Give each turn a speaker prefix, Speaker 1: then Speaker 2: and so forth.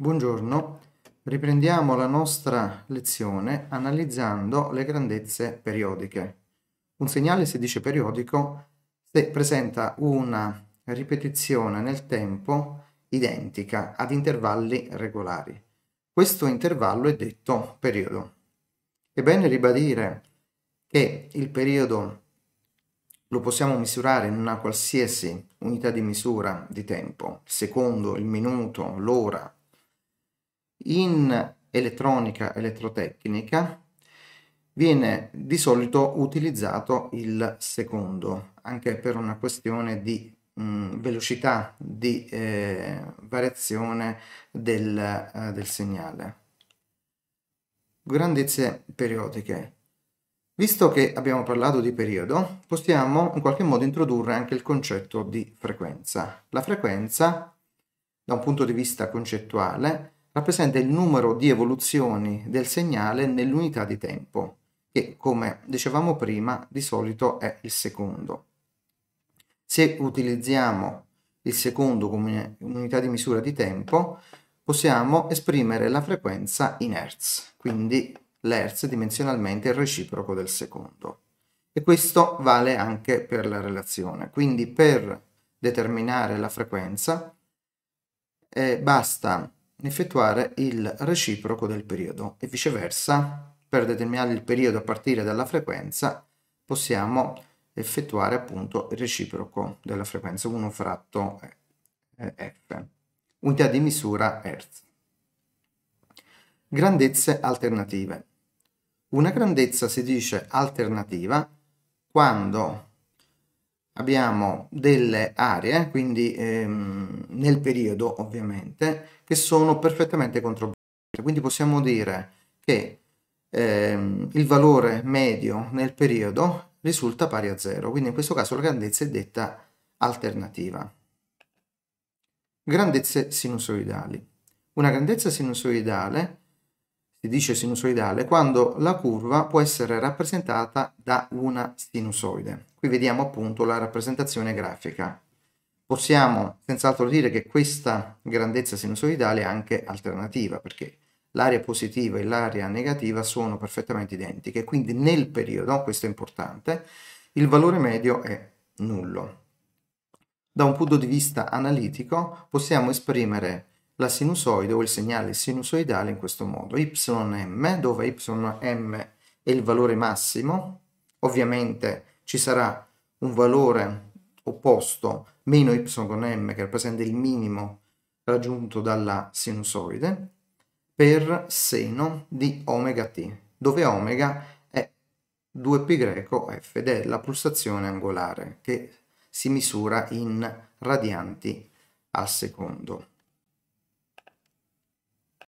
Speaker 1: Buongiorno, riprendiamo la nostra lezione analizzando le grandezze periodiche. Un segnale si dice periodico se presenta una ripetizione nel tempo identica ad intervalli regolari. Questo intervallo è detto periodo. È bene ribadire che il periodo lo possiamo misurare in una qualsiasi unità di misura di tempo, secondo, il minuto, l'ora, in elettronica elettrotecnica viene di solito utilizzato il secondo anche per una questione di mh, mm, velocità di eh, variazione del, eh, del segnale grandezze periodiche visto che abbiamo parlato di periodo possiamo in qualche modo introdurre anche il concetto di frequenza la frequenza da un punto di vista concettuale rappresenta il numero di evoluzioni del segnale nell'unità di tempo, che come dicevamo prima di solito è il secondo. Se utilizziamo il secondo come unità di misura di tempo, possiamo esprimere la frequenza in Hertz, quindi l'Hertz dimensionalmente è il reciproco del secondo. E questo vale anche per la relazione, quindi per determinare la frequenza eh, basta effettuare il reciproco del periodo e viceversa per determinare il periodo a partire dalla frequenza possiamo effettuare appunto il reciproco della frequenza 1 fratto eh, eh, f unità di misura hertz grandezze alternative una grandezza si dice alternativa quando abbiamo delle aree, quindi ehm, nel periodo ovviamente, che sono perfettamente controbilanciate. Quindi possiamo dire che ehm, il valore medio nel periodo risulta pari a zero. quindi in questo caso la grandezza è detta alternativa. Grandezze sinusoidali. Una grandezza sinusoidale si dice sinusoidale quando la curva può essere rappresentata da una sinusoide. Qui vediamo appunto la rappresentazione grafica. Possiamo senz'altro dire che questa grandezza sinusoidale è anche alternativa perché l'area positiva e l'area negativa sono perfettamente identiche, quindi nel periodo, questo è importante, il valore medio è nullo. Da un punto di vista analitico possiamo esprimere la sinusoide o il segnale sinusoidale in questo modo, ym, dove ym è il valore massimo, ovviamente ci sarà un valore opposto meno ym che rappresenta il minimo raggiunto dalla sinusoide per seno di omega t, dove omega è 2π f ed è la pulsazione angolare che si misura in radianti al secondo.